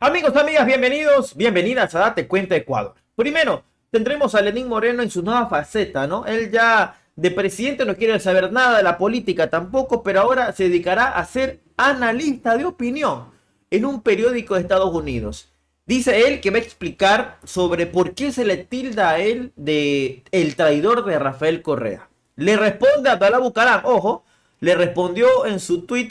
Amigos, amigas, bienvenidos, bienvenidas a Date Cuenta Ecuador. Primero, tendremos a Lenín Moreno en su nueva faceta, ¿no? Él ya de presidente no quiere saber nada de la política tampoco, pero ahora se dedicará a ser analista de opinión en un periódico de Estados Unidos. Dice él que va a explicar sobre por qué se le tilda a él de el traidor de Rafael Correa. Le responde a Dalá Bucarán, ojo, le respondió en su tweet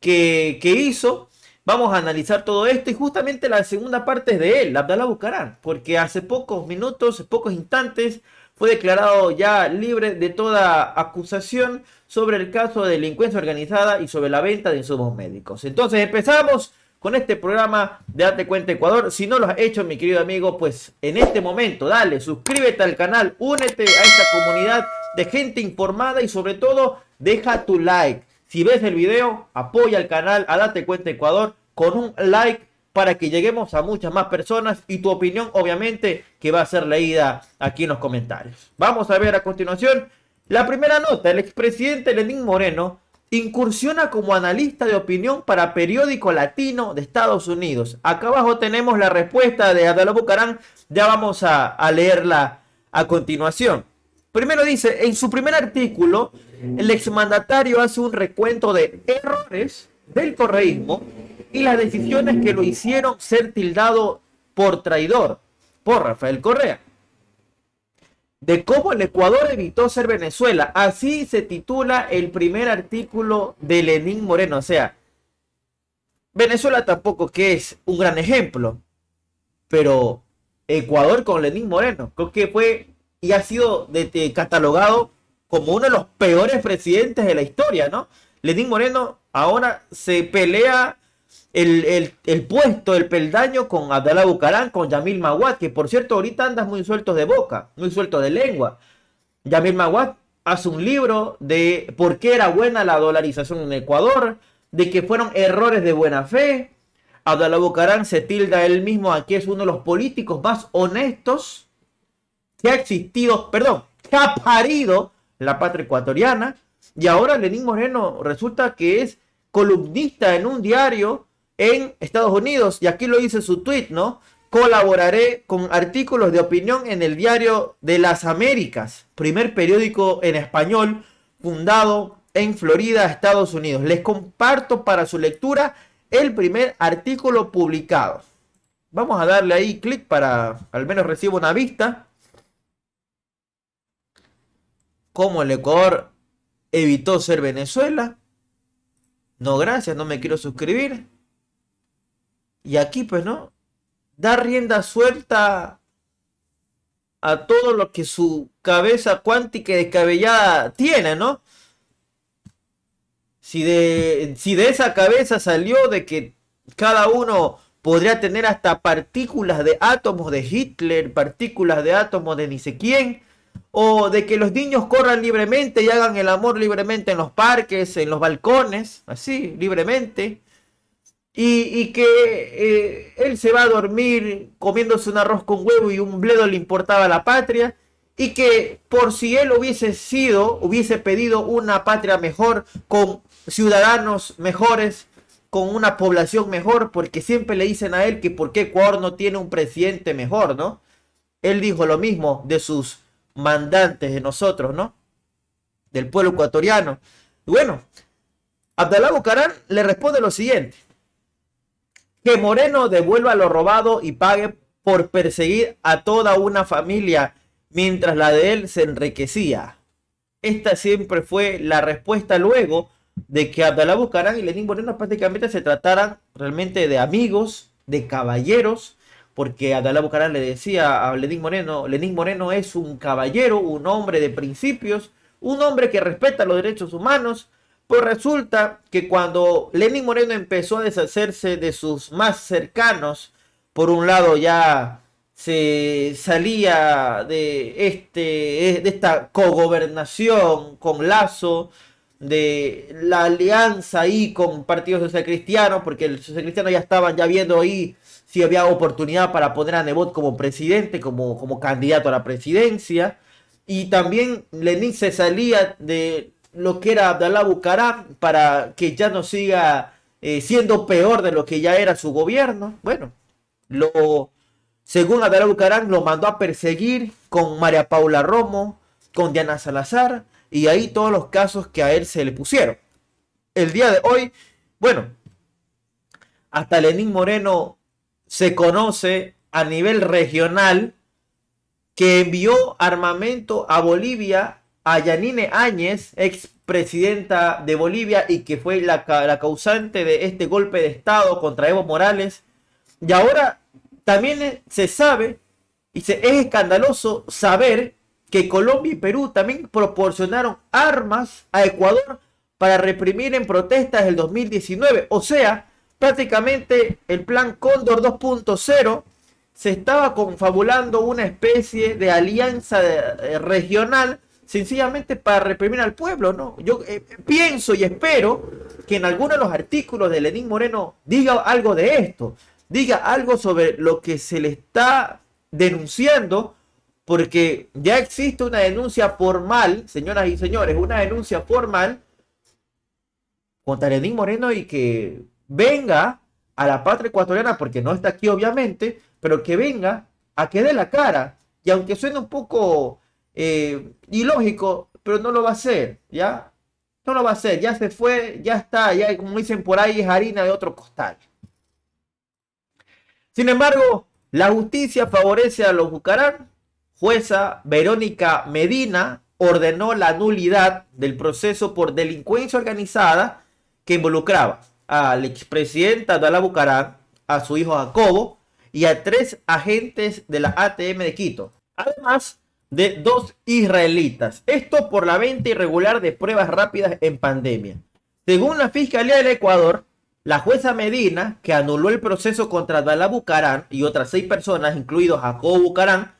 que, que hizo Vamos a analizar todo esto y justamente la segunda parte es de él, la buscarán, porque hace pocos minutos, pocos instantes, fue declarado ya libre de toda acusación sobre el caso de delincuencia organizada y sobre la venta de insumos médicos. Entonces empezamos con este programa de Date Cuenta Ecuador. Si no lo has hecho, mi querido amigo, pues en este momento, dale, suscríbete al canal, únete a esta comunidad de gente informada y sobre todo, deja tu like. Si ves el video, apoya al canal a Date Cuenta Ecuador con un like para que lleguemos a muchas más personas y tu opinión obviamente que va a ser leída aquí en los comentarios. Vamos a ver a continuación la primera nota. El expresidente Lenín Moreno incursiona como analista de opinión para periódico latino de Estados Unidos. Acá abajo tenemos la respuesta de Adalo Bucarán, ya vamos a leerla a continuación. Primero dice, en su primer artículo, el exmandatario hace un recuento de errores del correísmo y las decisiones que lo hicieron ser tildado por traidor por Rafael Correa. De cómo el Ecuador evitó ser Venezuela. Así se titula el primer artículo de Lenín Moreno. O sea, Venezuela tampoco que es un gran ejemplo, pero Ecuador con Lenín Moreno, creo que fue y ha sido catalogado como uno de los peores presidentes de la historia, ¿no? Lenín Moreno ahora se pelea el, puesto, el peldaño con Abdalá Bucarán, con Yamil Maguad, que por cierto ahorita andas muy sueltos de boca, muy suelto de lengua. Yamil Maguad hace un libro de por qué era buena la dolarización en Ecuador, de que fueron errores de buena fe. Abdalá Bucarán se tilda él mismo aquí es uno de los políticos más honestos que ha existido, perdón, que ha parido la patria ecuatoriana. Y ahora Lenín Moreno resulta que es columnista en un diario en Estados Unidos. Y aquí lo dice su tweet, ¿no? Colaboraré con artículos de opinión en el diario de las Américas, primer periódico en español fundado en Florida, Estados Unidos. Les comparto para su lectura el primer artículo publicado. Vamos a darle ahí clic para al menos recibo una vista. Cómo el Ecuador evitó ser Venezuela. No, gracias, no me quiero suscribir. Y aquí, pues, ¿no? Da rienda suelta a todo lo que su cabeza cuántica y descabellada tiene, ¿no? Si de, si de esa cabeza salió de que cada uno podría tener hasta partículas de átomos de Hitler, partículas de átomos de ni sé quién, o de que los niños corran libremente y hagan el amor libremente en los parques, en los balcones, así, libremente. Y, y que eh, él se va a dormir comiéndose un arroz con huevo y un bledo le importaba la patria. Y que por si él hubiese sido, hubiese pedido una patria mejor, con ciudadanos mejores, con una población mejor, porque siempre le dicen a él que por qué Ecuador no tiene un presidente mejor, ¿no? Él dijo lo mismo de sus mandantes de nosotros, ¿no? Del pueblo ecuatoriano. bueno, Abdalá Bucarán le responde lo siguiente. Que Moreno devuelva lo robado y pague por perseguir a toda una familia mientras la de él se enriquecía. Esta siempre fue la respuesta luego de que Abdalá Bucarán y Lenín Moreno prácticamente se trataran realmente de amigos, de caballeros, porque Adalá Bucarán le decía a Lenín Moreno, Lenín Moreno es un caballero, un hombre de principios, un hombre que respeta los derechos humanos, pues resulta que cuando Lenín Moreno empezó a deshacerse de sus más cercanos, por un lado ya se salía de, este, de esta cogobernación con Lazo, de la alianza ahí con partidos Social Cristiano, porque el Social Cristiano ya estaban ya viendo ahí si había oportunidad para poner a Nebot como presidente, como, como candidato a la presidencia. Y también Lenin se salía de lo que era Abdalá Bucaram para que ya no siga eh, siendo peor de lo que ya era su gobierno. Bueno, lo, según Abdalá Bucaram, lo mandó a perseguir con María Paula Romo, con Diana Salazar, y ahí todos los casos que a él se le pusieron. El día de hoy, bueno, hasta Lenín Moreno se conoce a nivel regional que envió armamento a Bolivia a Yanine Áñez, presidenta de Bolivia y que fue la, causante de este golpe de Estado contra Evo Morales. Y ahora también se sabe y se, es escandaloso saber que Colombia y Perú también proporcionaron armas a Ecuador para reprimir en protestas del 2019. O sea, prácticamente el plan Cóndor 2.0 se estaba confabulando una especie de alianza eh, eh, regional sencillamente para reprimir al pueblo, ¿no? Yo eh, pienso y espero que en alguno de los artículos de Lenín Moreno diga algo de esto, diga algo sobre lo que se le está denunciando, porque ya existe una denuncia formal, señoras y señores, una denuncia formal contra Lenín Moreno y que venga a la patria ecuatoriana, porque no está aquí obviamente, pero que venga a que dé la cara. Y aunque suene un poco eh, ilógico, pero no lo va a hacer, ¿ya? No lo va a hacer, ya se fue, ya está, ya como dicen por ahí, es harina de otro costal. Sin embargo, la justicia favorece a los Bucarán. Jueza Verónica Medina ordenó la nulidad del proceso por delincuencia organizada que involucraba al expresidente Adalabucarán, a su hijo Jacobo y a tres agentes de la ATM de Quito, además de dos israelitas. Esto por la venta irregular de pruebas rápidas en pandemia. Según la Fiscalía del Ecuador, la jueza Medina, que anuló el proceso contra Adalabucarán y otras seis personas, incluido Jacobo Bucarán,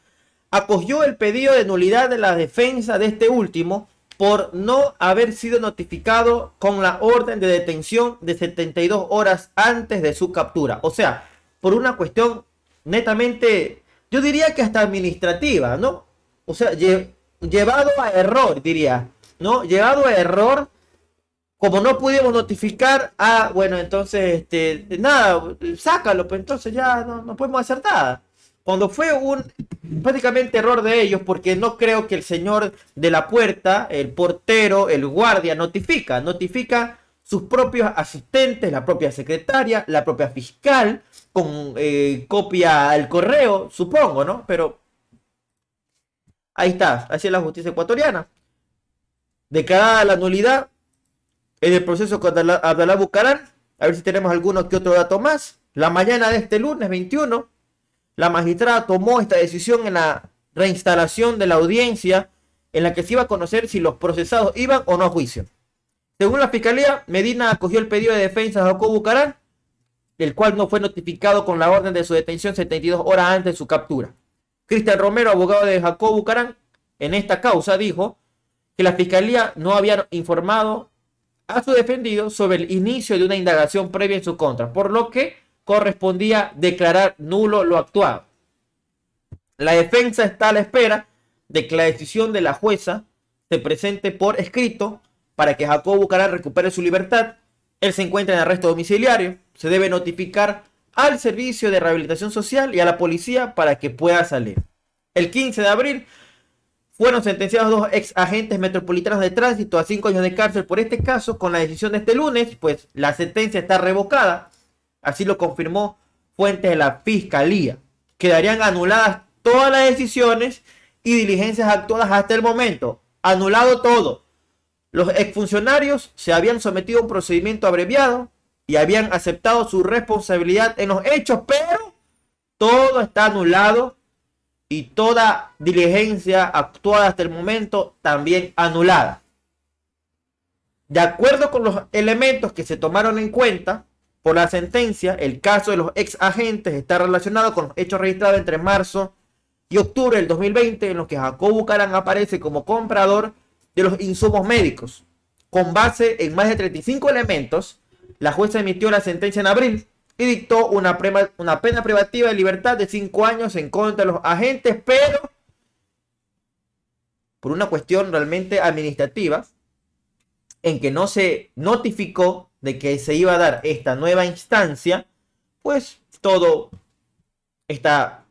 acogió el pedido de nulidad de la defensa de este último por no haber sido notificado con la orden de detención de 72 horas antes de su captura. O sea, por una cuestión netamente, yo diría que hasta administrativa, ¿no? O sea, llevado a error, diría, ¿no? Llevado a error, como no pudimos notificar, ah, bueno, entonces, este, nada, sácalo, pues entonces ya no, no podemos hacer nada cuando fue un prácticamente error de ellos, porque no creo que el señor de la puerta, el portero, el guardia, notifica, notifica sus propios asistentes, la propia secretaria, la propia fiscal, con eh, copia al correo, supongo, ¿no? Pero ahí está, así es la justicia ecuatoriana. Declarada la nulidad en el proceso con Abdalá Bucarán, a ver si tenemos alguno que otro dato más. La mañana de este lunes 21 la magistrada tomó esta decisión en la reinstalación de la audiencia en la que se iba a conocer si los procesados iban o no a juicio. Según la fiscalía, Medina acogió el pedido de defensa de Jacobo Bucarán, del cual no fue notificado con la orden de su detención 72 horas antes de su captura. Cristian Romero, abogado de Jacobo Bucarán, en esta causa dijo que la fiscalía no había informado a su defendido sobre el inicio de una indagación previa en su contra, por lo que correspondía declarar nulo lo actuado. La defensa está a la espera de que la decisión de la jueza se presente por escrito para que Jacobo Bucarán recupere su libertad. Él se encuentra en arresto domiciliario. Se debe notificar al servicio de rehabilitación social y a la policía para que pueda salir. El 15 de abril fueron sentenciados dos ex agentes metropolitanos de tránsito a cinco años de cárcel por este caso. Con la decisión de este lunes, pues la sentencia está revocada. Así lo confirmó fuentes de la Fiscalía. Quedarían anuladas todas las decisiones y diligencias actuadas hasta el momento. Anulado todo. Los exfuncionarios se habían sometido a un procedimiento abreviado y habían aceptado su responsabilidad en los hechos, pero todo está anulado y toda diligencia actuada hasta el momento también anulada. De acuerdo con los elementos que se tomaron en cuenta, por la sentencia, el caso de los ex agentes está relacionado con los hechos registrados entre marzo y octubre del 2020 en los que Jacobo Bucarán aparece como comprador de los insumos médicos. Con base en más de 35 elementos, la jueza emitió la sentencia en abril y dictó una pena privativa de libertad de 5 años en contra de los agentes, pero por una cuestión realmente administrativa en que no se notificó de que se iba a dar esta nueva instancia, pues todo está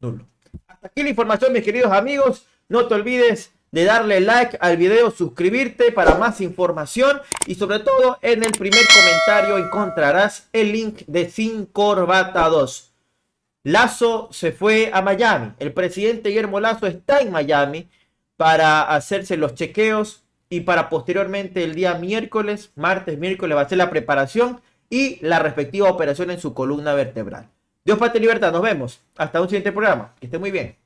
nulo. Hasta aquí la información, mis queridos amigos. No te olvides de darle like al video, suscribirte para más información y sobre todo en el primer comentario encontrarás el link de Sin Corbata 2. Lazo se fue a Miami. El presidente Guillermo Lazo está en Miami para hacerse los chequeos y para posteriormente el día miércoles, martes, miércoles va a ser la preparación y la respectiva operación en su columna vertebral. Dios Patria Libertad, nos vemos. Hasta un siguiente programa. Que esté muy bien.